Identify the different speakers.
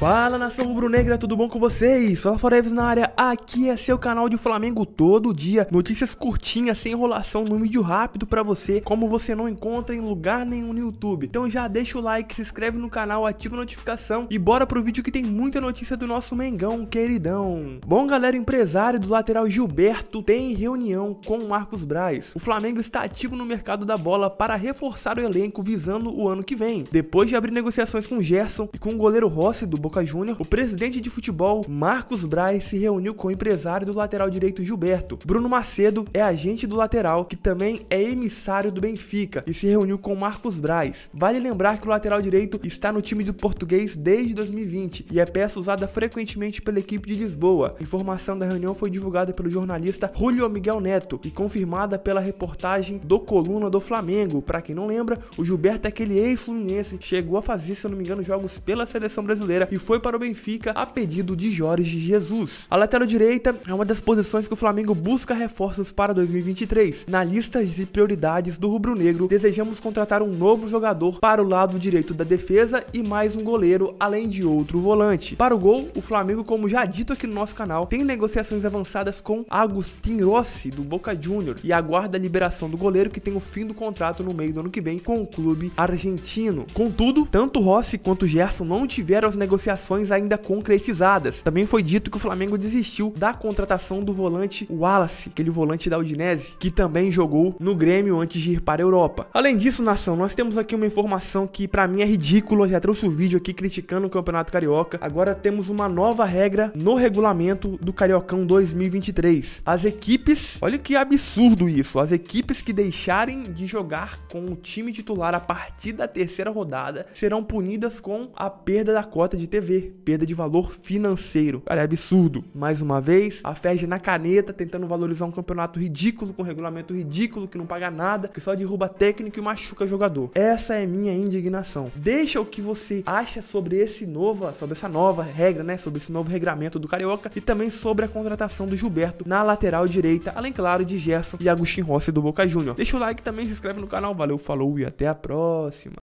Speaker 1: Fala nação rubro-negra, tudo bom com vocês? Fala Foreves na área, aqui é seu canal de Flamengo todo dia. Notícias curtinhas, sem enrolação, num vídeo rápido pra você, como você não encontra em lugar nenhum no YouTube. Então já deixa o like, se inscreve no canal, ativa a notificação e bora pro vídeo que tem muita notícia do nosso Mengão, queridão. Bom galera, empresário do lateral Gilberto tem reunião com Marcos Braz. O Flamengo está ativo no mercado da bola para reforçar o elenco visando o ano que vem. Depois de abrir negociações com Gerson e com o goleiro Rossi do Boca Júnior, o presidente de futebol Marcos Braz se reuniu com o empresário do lateral direito Gilberto. Bruno Macedo é agente do lateral, que também é emissário do Benfica e se reuniu com Marcos Braz. Vale lembrar que o lateral direito está no time do português desde 2020 e é peça usada frequentemente pela equipe de Lisboa. Informação da reunião foi divulgada pelo jornalista Julio Miguel Neto e confirmada pela reportagem do Coluna do Flamengo. Para quem não lembra, o Gilberto é aquele ex-fluminense, chegou a fazer, se eu não me engano, jogos pela seleção brasileira e e foi para o Benfica a pedido de Jorge Jesus. A lateral direita é uma das posições que o Flamengo busca reforços para 2023. Na lista de prioridades do rubro-negro, desejamos contratar um novo jogador para o lado direito da defesa e mais um goleiro, além de outro volante. Para o gol, o Flamengo, como já dito aqui no nosso canal, tem negociações avançadas com Agustin Rossi, do Boca Juniors, e aguarda a liberação do goleiro que tem o fim do contrato no meio do ano que vem com o clube argentino. Contudo, tanto Rossi quanto Gerson não tiveram as negociações negociações ainda concretizadas. Também foi dito que o Flamengo desistiu da contratação do volante Wallace, aquele volante da Udinese, que também jogou no Grêmio antes de ir para a Europa. Além disso, nação, nós temos aqui uma informação que para mim é ridícula, já trouxe o um vídeo aqui criticando o Campeonato Carioca. Agora temos uma nova regra no regulamento do Cariocão 2023. As equipes, olha que absurdo isso, as equipes que deixarem de jogar com o time titular a partir da terceira rodada serão punidas com a perda da cota de TV, perda de valor financeiro. Cara, é absurdo. Mais uma vez, a FEG na caneta, tentando valorizar um campeonato ridículo, com um regulamento ridículo, que não paga nada, que só derruba técnico e machuca jogador. Essa é minha indignação. Deixa o que você acha sobre esse nova, sobre essa nova regra, né? Sobre esse novo regramento do Carioca e também sobre a contratação do Gilberto na lateral direita, além, claro, de Gerson e Agostinho Rossi do Boca Júnior. Deixa o like também, se inscreve no canal. Valeu, falou e até a próxima.